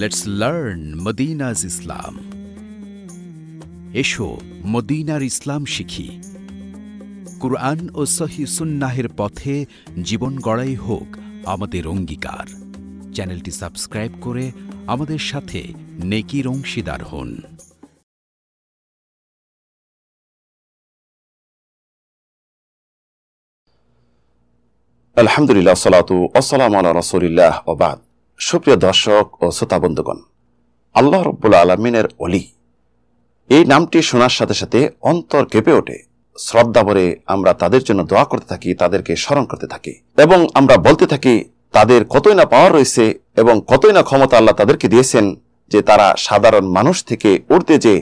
let's learn মদিনাজ ইসলাম এসো মদিনার ইসলাম শিখি কুরআন ও সহি সুন্নাহের পথে জীবন গড়াই হোক আমাদের অঙ্গীকার চ্যানেলটি সাবস্ক্রাইব করে আমাদের সাথে নেকির অংশীদার হন আলহামদুলিল্লাহ সালাতু আসসালাম আলা রাসুলিল্লাহ ওবাদ সুপ্রিয় দর্শক ও শ্রোতাবন্ধুগণ আল্লাহ রব্বুল আলমিনের অলি এই নামটি শোনার সাথে সাথে অন্তর কেঁপে ওঠে শ্রদ্ধা ভরে আমরা তাদের জন্য দোয়া করতে থাকি তাদেরকে স্মরণ করতে থাকি এবং আমরা বলতে থাকি তাদের কতই না পাওয়ার রয়েছে এবং কতই না ক্ষমতা আল্লাহ তাদেরকে দিয়েছেন যে তারা সাধারণ মানুষ থেকে উঠতে যে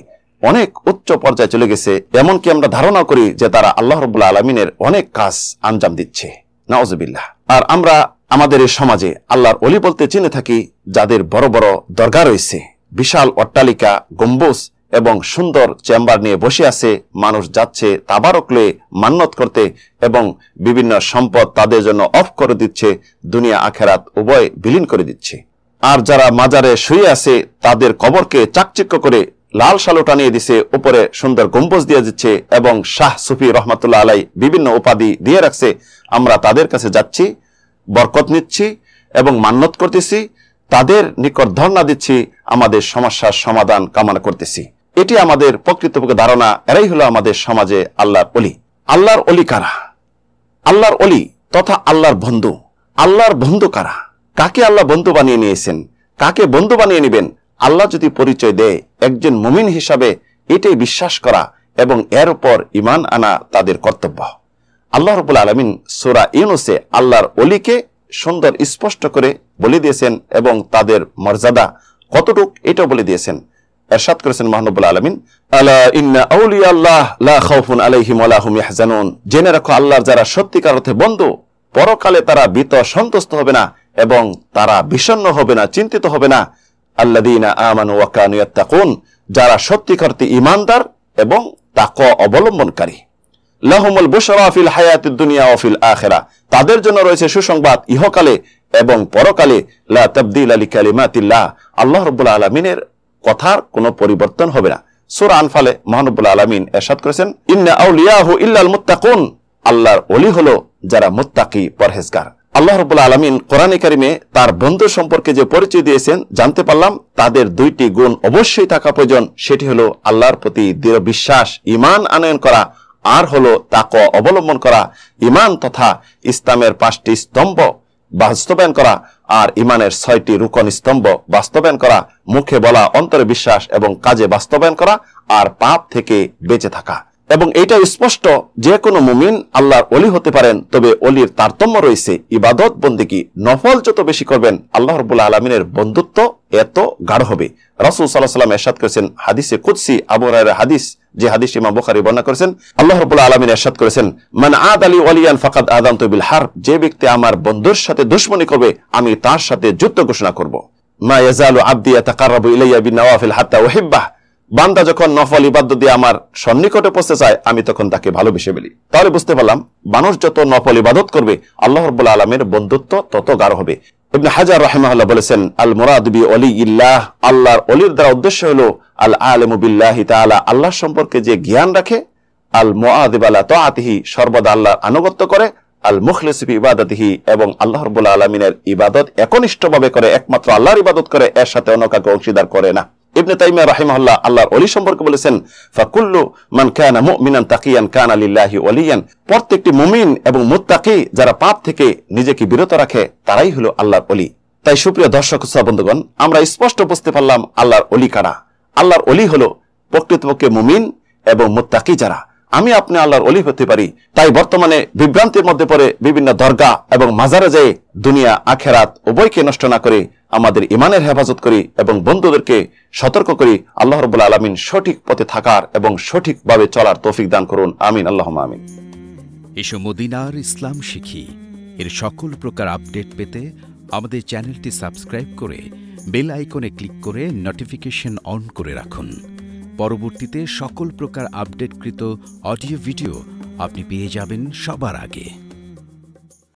অনেক উচ্চ পর্যায়ে চলে গেছে এমনকি আমরা ধারণা করি যে তারা আল্লাহ রবুল্লা আলমিনের অনেক কাজ আঞ্জাম দিচ্ছে নওয়াজবিল্লাহ আর আমরা আমাদের এই সমাজে আল্লাহর অলি বলতে চিনে থাকি যাদের বড় বড় দরগা রয়েছে বিশাল অট্টালিকা গম্বুজ এবং সুন্দর চেম্বার নিয়ে বসে আছে মানুষ যাচ্ছে তাবারকলে মান্নত করতে এবং বিভিন্ন সম্পদ তাদের জন্য অফ করে দিচ্ছে দুনিয়া আখেরাত উভয় বিলীন করে দিচ্ছে আর যারা মাজারে শুয়ে আছে তাদের কবরকে চাকচিক্য করে লাল সালো টানিয়ে দিছে উপরে সুন্দর গম্বুজ দিয়ে দিচ্ছে এবং শাহ সুফি রহমাতুল্লাহ আলাই বিভিন্ন উপাধি দিয়ে রাখছে আমরা তাদের কাছে যাচ্ছি বরকত নিচ্ছি এবং মান্যত করতেছি তাদের নিকট ধর্ণা দিচ্ছি আমাদের সমস্যার সমাধান কামনা করতেছি এটি আমাদের প্রকৃতপক্ষে ধারণা এরাই হলো আমাদের সমাজে আল্লাহর অলি আল্লাহর অলি কারা আল্লাহর অলি তথা আল্লাহর বন্ধু আল্লাহর বন্ধু কারা কাকে আল্লাহ বন্ধু বানিয়ে নিয়েছেন কাকে বন্ধু বানিয়ে নেবেন আল্লাহ যদি পরিচয় দেয় একজন মুমিন হিসাবে এটাই বিশ্বাস করা এবং এর উপর ইমান আনা তাদের কর্তব্য আল্লাহ রবুল আলমিন সুরা ইউনুসে আল্লাহর অলিকে সুন্দর স্পষ্ট করে বলে দিয়েছেন এবং তাদের মর্যাদা কতটুক এটা বলে দিয়েছেন এরশাদ করেছেন মাহনুবুল আলমিন ইন্না আউলি আল্লাহ লা খাউফুন আলাইহিম আলাহুম জেনে রাখো আল্লাহর যারা সত্যিকার অর্থে বন্ধু পরকালে তারা বিত সন্তুষ্ট হবে না এবং তারা বিষণ্ন হবে না চিন্তিত হবে না আল্লাদিনা আমানু ওয়াকানু ইয়াত্তাকুন যারা সত্যিকার্থে ইমানদার এবং তাক অবলম্বনকারী লহমুল বুশরা ফিল হায়াতের দুনিয়া ফিল আখেরা তাদের জন্য রয়েছে সুসংবাদ ইহকালে এবং পরকালে লা তবদিল আলী কালিমাতিল্লাহ আল্লাহ রব্বুল আলমিনের কথার কোনো পরিবর্তন হবে না আনফালে আলমিন এরশাদ করেছেন ইন্না আউলিয়াহু ইল্লাল মুত্তাকুন আল্লাহর অলি হলো যারা মুত্তাকি পরহেজগার আল্লাহ রবুল্লা আলমিন তার বন্ধু সম্পর্কে যে পরিচয় দিয়েছেন জানতে পারলাম তাদের দুইটি গুণ অবশ্যই থাকা প্রয়োজন সেটি হলো আল্লাহর প্রতি দৃঢ় বিশ্বাস ইমান আনয়ন করা আর হলো তাকে অবলম্বন করা ইমান তথা ইসলামের পাঁচটি স্তম্ভ বাস্তবায়ন করা আর ইমানের ছয়টি রুকন স্তম্ভ বাস্তবায়ন করা মুখে বলা অন্তরে বিশ্বাস এবং কাজে বাস্তবায়ন করা আর পাপ থেকে বেঁচে থাকা এবং এটা স্পষ্ট যে কোনো মুমিন আল্লাহর অলি হতে পারেন তবে অলির তারতম্য রয়েছে ইবাদত বন্দিকি নফল যত বেশি করবেন আল্লাহ রবুল্লা আলমিনের বন্ধুত্ব এত গাঢ় হবে রাসুল সাল্লাহ সাল্লাম এরশাদ করেছেন হাদিসে কুৎসি আবু রায়ের হাদিস যে হাদিস ইমাম বুখারি বর্ণনা করেছেন আল্লাহ রবুল্লা আলমিন এরশাদ করেছেন মানে আদ আলী ওয়ালিয়ান ফাকাদ আদান তবিল হার যে ব্যক্তি আমার বন্ধুর সাথে দুশ্মনী করবে আমি তার সাথে যুদ্ধ ঘোষণা করব মা ইয়াজালু আব্দি ইয়াতাকাররাবু ইলাইয়া বিন বিনাওয়াফিল হাত্তা ওহিব্বাহ বান্দা যখন নফল ইবাদত দিয়ে আমার সন্নিকটে পৌঁছতে চায় আমি তখন তাকে ভালোবেসে বলি তাহলে বুঝতে পারলাম মানুষ যত নফল ইবাদত করবে আল্লাহ রবুল্লা আলমের বন্ধুত্ব তত গাঢ় হবে ইবনে হাজার বলেছেন আল অলি ইল্লাহ আল্লাহর অলির দ্বারা উদ্দেশ্য আল তালা আল্লাহ সম্পর্কে যে জ্ঞান রাখে আল মোয়াদিব আল্লাহ তো আতিহি সর্বদা আল্লাহর আনুগত্য করে আল মুখলিসিফি ইবাদতিহি এবং আল্লাহ রবুল্লা আলমিনের ইবাদত একনিষ্ঠভাবে করে একমাত্র আল্লাহর ইবাদত করে এর সাথে অন্য কাউকে অংশীদার করে না ইবনে তাইমা রাহিমাহুল্লাহ আল্লাহর অলি সম্পর্কে বলেছেন ফাকুল্লু মান কানা মুমিনান তাকিয়ান কানা লিল্লাহি ওয়ালিয়ান প্রত্যেকটি মুমিন এবং মুত্তাকি যারা পাপ থেকে নিজেকে বিরত রাখে তারাই হলো আল্লাহর অলি তাই সুপ্রিয় দর্শক বন্ধুগণ আমরা স্পষ্ট বুঝতে পারলাম আল্লাহর অলি কারা আল্লাহর অলি হলো প্রকৃতপক্ষে মুমিন এবং মুত্তাকি যারা আমি আপনি আল্লাহর অলি হতে পারি তাই বর্তমানে বিভ্রান্তির মধ্যে পড়ে বিভিন্ন দরগা এবং মাজারে যেয়ে দুনিয়া আখেরাত উভয়কে নষ্ট না করে আমাদের ইমানের হেফাজত করি এবং বন্ধুদেরকে সতর্ক করি আল্লাহ রবুল্লা আলমিন সঠিক পথে থাকার এবং সঠিকভাবে চলার তৌফিক দান করুন আমিন আল্লাহ আমিন এসব মদিনার ইসলাম শিখি এর সকল প্রকার আপডেট পেতে আমাদের চ্যানেলটি সাবস্ক্রাইব করে বেল আইকনে ক্লিক করে নোটিফিকেশন অন করে রাখুন পরবর্তীতে সকল প্রকার আপডেটকৃত অডিও ভিডিও আপনি পেয়ে যাবেন সবার আগে